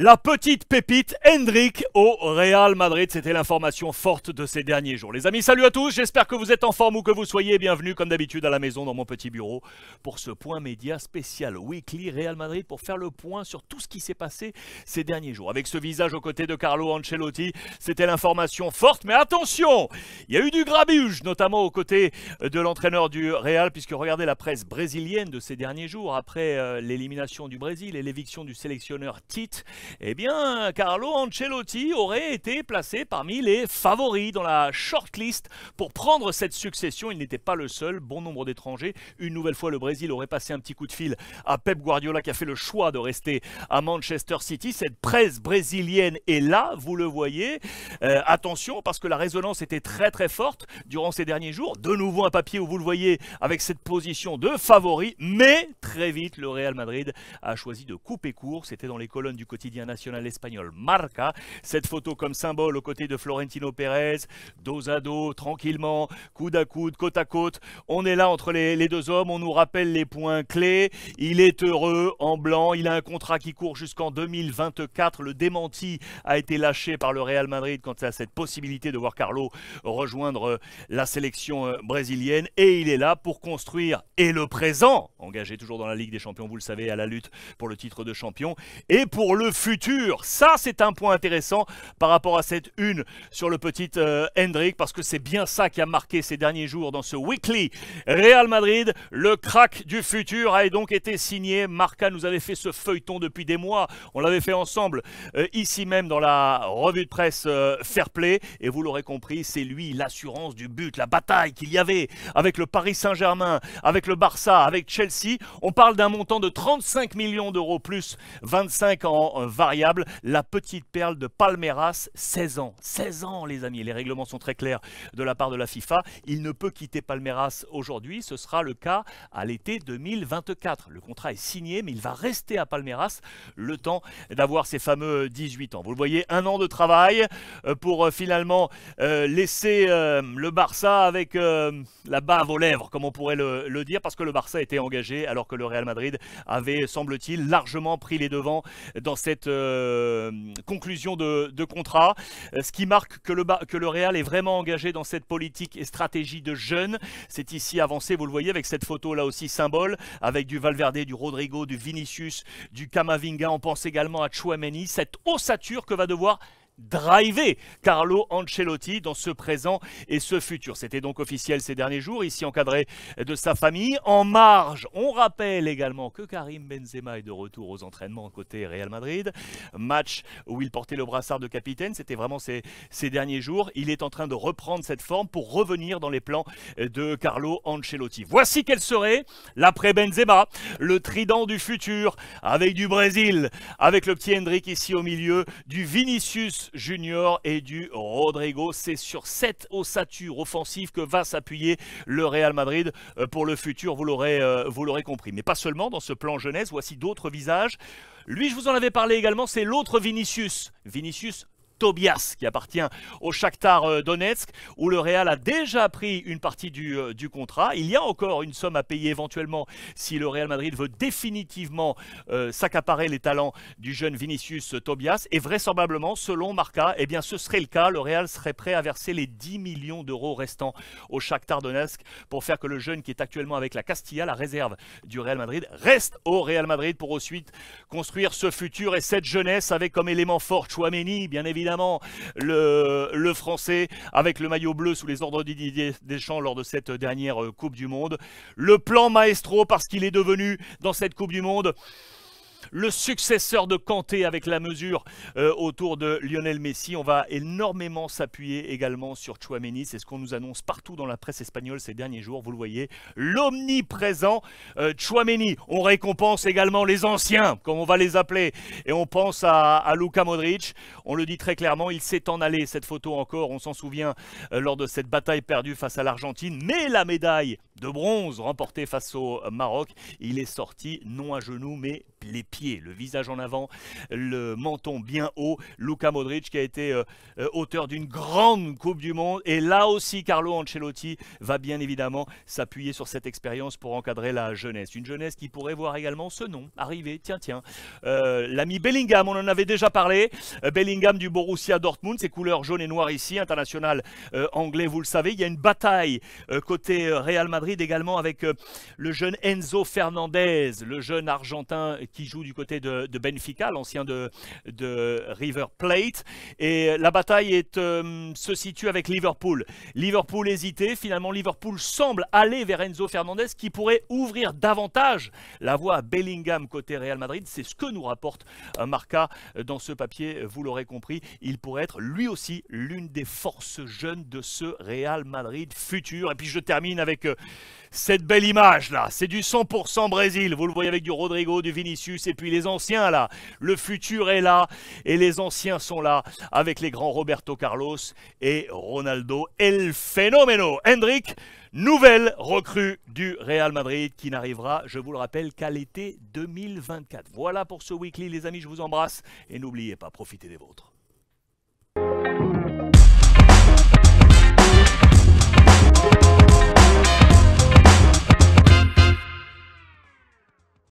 La petite pépite Hendrik au Real Madrid, c'était l'information forte de ces derniers jours. Les amis, salut à tous, j'espère que vous êtes en forme ou que vous soyez bienvenue comme d'habitude à la maison dans mon petit bureau pour ce point média spécial Weekly Real Madrid pour faire le point sur tout ce qui s'est passé ces derniers jours. Avec ce visage aux côtés de Carlo Ancelotti, c'était l'information forte, mais attention, il y a eu du grabuge, notamment aux côtés de l'entraîneur du Real, puisque regardez la presse brésilienne de ces derniers jours, après euh, l'élimination du Brésil et l'éviction du sélectionneur Tite, eh bien, Carlo Ancelotti aurait été placé parmi les favoris dans la shortlist pour prendre cette succession. Il n'était pas le seul, bon nombre d'étrangers. Une nouvelle fois, le Brésil aurait passé un petit coup de fil à Pep Guardiola qui a fait le choix de rester à Manchester City. Cette presse brésilienne est là, vous le voyez. Euh, attention, parce que la résonance était très très forte durant ces derniers jours. De nouveau un papier où vous le voyez avec cette position de favori, mais très vite, le Real Madrid a choisi de couper court. C'était dans les colonnes du quotidien national espagnol Marca. Cette photo comme symbole aux côtés de Florentino Pérez, dos à dos, tranquillement, coude à coude, côte à côte. On est là entre les, deux hommes, on nous rappelle les points clés. Il est heureux en blanc, il a un contrat qui court jusqu'en 2024. Le démenti a été lâché par le Real Madrid quant à cette possibilité de voir Carlo rejoindre euh, la sélection euh, brésilienne. Et il est là pour construire et le présent, engagé toujours dans la Ligue des Champions, vous le savez, à la lutte pour le titre de champion, et pour le futur futur. Ça, c'est un point intéressant par rapport à cette une sur le petit euh, Hendrik, parce que c'est bien ça qui a marqué ces derniers jours dans ce weekly Real Madrid. Le crack du futur a donc été signé. Marca nous avait fait ce feuilleton depuis des mois. On l'avait fait ensemble euh, ici même dans la revue de presse euh, Fair Play. Et vous l'aurez compris, c'est lui l'assurance du but, la bataille qu'il y avait avec le Paris Saint-Germain, avec le Barça, avec Chelsea. On parle d'un montant de 35 millions d'euros plus 25 en 20 variable, la petite perle de Palmeiras, 16 ans. 16 ans, les amis. Les règlements sont très clairs de la part de la FIFA. Il ne peut quitter Palmeiras aujourd'hui. Ce sera le cas à l'été 2024. Le contrat est signé, mais il va rester à Palmeiras le temps d'avoir ses fameux 18 ans. Vous le voyez, un an de travail euh, pour euh, finalement euh, laisser le Barça avec la bave aux lèvres, comme on pourrait le dire, parce que le Barça était engagé alors que le Real Madrid avait, semble-t-il, largement pris les devants dans cette euh, conclusion de, contrat, euh, ce qui marque que le, que le Real est vraiment engagé dans cette politique et stratégie de jeunes. C'est ici avancé, vous le voyez, avec cette photo là aussi symbole, avec du Valverde, du Rodrigo, du Vinicius, du Camavinga. On pense également à Chouameni, cette ossature que va devoir driver Carlo Ancelotti dans ce présent et ce futur. C'était donc officiel ces derniers jours, ici encadré de sa famille. En marge, on rappelle également que Karim Benzema est de retour aux entraînements côté Real Madrid. Match où il portait le brassard de capitaine, c'était vraiment ces, derniers jours. Il est en train de reprendre cette forme pour revenir dans les plans de Carlo Ancelotti. Voici quelle serait l'après Benzema, le trident du futur, avec du Brésil, avec le petit Hendrik ici au milieu, du Vinicius Junior et du Rodrigo. C'est sur cette ossature offensive que va s'appuyer le Real Madrid euh, pour le futur, euh, vous l'aurez compris. Mais pas seulement dans ce plan jeunesse, voici d'autres visages. Lui, je vous en avais parlé également, c'est l'autre Vinicius. Vinicius Tobias qui appartient au Shakhtar euh, Donetsk où le Real a déjà pris une partie euh, du, contrat. Il y a encore une somme à payer éventuellement si le Real Madrid veut définitivement euh, s'accaparer les talents du jeune Vinicius Tobias et vraisemblablement selon Marca, eh bien ce serait le cas, le Real serait prêt à verser les 10 millions d'euros restants au Shakhtar Donetsk pour faire que le jeune qui est actuellement avec la Castilla, la réserve du Real Madrid, reste au Real Madrid pour ensuite construire ce futur et cette jeunesse avec comme élément fort Chouameni bien évidemment évidemment le, français avec le maillot bleu sous les ordres de Didier Deschamps lors de cette dernière euh, Coupe du Monde. Le plan maestro parce qu'il est devenu dans cette Coupe du Monde le successeur de Kanté avec la mesure euh, autour de Lionel Messi. On va énormément s'appuyer également sur Chouameni. C'est ce qu'on nous annonce partout dans la presse espagnole ces derniers jours. Vous le voyez, l'omniprésent euh, On récompense également les anciens, comme on va les appeler. Et on pense à, Luca Luka Modric. On le dit très clairement, il s'est en allé. Cette photo encore, on s'en souvient, euh, lors de cette bataille perdue face à l'Argentine. Mais la médaille de bronze remportée face au Maroc, il est sorti non à genoux, mais les pieds, le visage en avant, le menton bien haut. Luca Modric qui a été euh, euh, auteur d'une grande Coupe du Monde. Et là aussi, Carlo Ancelotti va bien évidemment s'appuyer sur cette expérience pour encadrer la jeunesse. Une jeunesse qui pourrait voir également ce nom arriver. Tiens, tiens. Euh, l'ami Bellingham, on en avait déjà parlé. Bellingham du Borussia Dortmund, ses couleurs jaunes et noires ici, international anglais, vous le savez. Il y a une bataille côté Real Madrid également avec le jeune Enzo Fernandez, le jeune argentin qui qui joue du côté de, Benfica, l'ancien de, de, River Plate. Et la bataille est, euh, se situe avec Liverpool. Liverpool hésitait, finalement Liverpool semble aller vers Enzo Fernandez qui pourrait ouvrir davantage la voie à Bellingham côté Real Madrid. C'est ce que nous rapporte euh, Marca euh, dans ce papier, vous l'aurez compris. Il pourrait être lui aussi l'une des forces jeunes de ce Real Madrid futur. Et puis je termine avec cette belle image là, c'est du 100% Brésil, vous le voyez avec du Rodrigo, du Vinicius et puis les anciens là, le futur est là et les anciens sont là avec les grands Roberto Carlos et Ronaldo, El Fenomeno, Hendrik, nouvelle recrue du Real Madrid qui n'arrivera, je vous le rappelle, qu'à l'été 2024. Voilà pour ce weekly les amis, je vous embrasse et n'oubliez pas, profitez des vôtres.